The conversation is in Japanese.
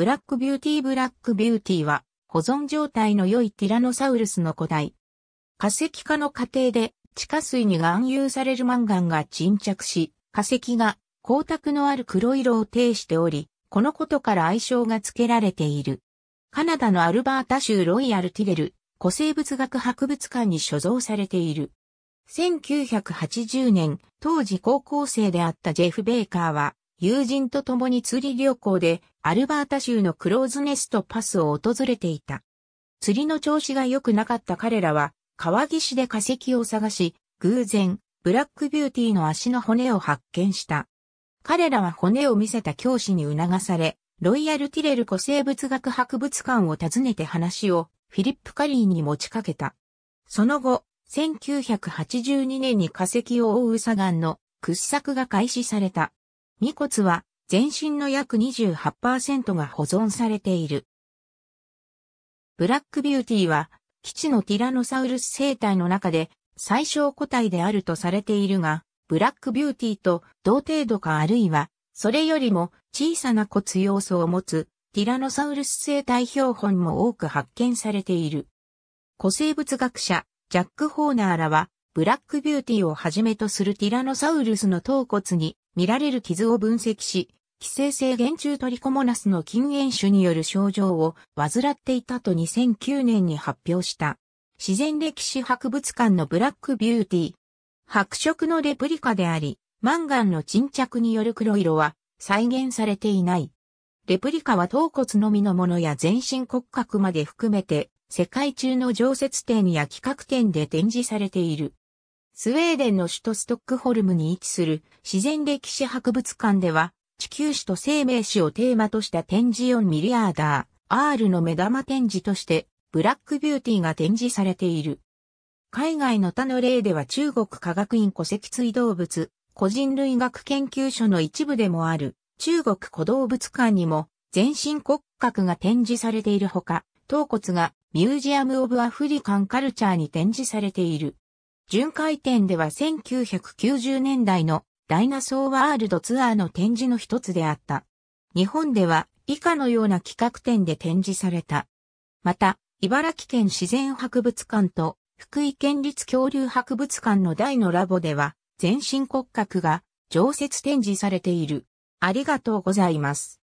ブラックビューティーブラックビューティーは保存状態の良いティラノサウルスの古代。化石化の過程で地下水に含有されるマンガンが沈着し、化石が光沢のある黒色を呈しており、このことから愛称が付けられている。カナダのアルバータ州ロイヤルティレル古生物学博物館に所蔵されている。1980年、当時高校生であったジェフ・ベーカーは、友人と共に釣り旅行でアルバータ州のクローズネストパスを訪れていた。釣りの調子が良くなかった彼らは川岸で化石を探し、偶然、ブラックビューティーの足の骨を発見した。彼らは骨を見せた教師に促され、ロイヤル・ティレル古生物学博物館を訪ねて話をフィリップ・カリーに持ちかけた。その後、1982年に化石を覆う砂岩の掘削が開始された。二骨は全身の約28%が保存されている。ブラックビューティーは、基地のティラノサウルス生態の中で最小個体であるとされているが、ブラックビューティーと同程度かあるいは、それよりも小さな骨要素を持つティラノサウルス生態標本も多く発見されている。古生物学者、ジャック・ホーナーらは、ブラックビューティーをはじめとするティラノサウルスの頭骨に見られる傷を分析し、寄生性原虫トリコモナスの禁煙種による症状を患っていたと2009年に発表した。自然歴史博物館のブラックビューティー。白色のレプリカであり、マンガンの沈着による黒色は再現されていない。レプリカは頭骨のみのものや全身骨格まで含めて世界中の常設展や企画展で展示されている。スウェーデンの首都ストックホルムに位置する自然歴史博物館では、地球史と生命史をテーマとした展示4ミリアーダー、R の目玉展示として、ブラックビューティーが展示されている。海外の他の例では中国科学院戸籍水、動物、個人類学研究所の一部でもある中国古動物館にも全身骨格が展示されているほか、頭骨がミュージアム・オブ・アフリカン・カルチャーに展示されている。巡回展では1990年代のダイナソーワールドツアーの展示の一つであった。日本では以下のような企画展で展示された。また、茨城県自然博物館と福井県立恐竜博物館の大のラボでは全身骨格が常設展示されている。ありがとうございます。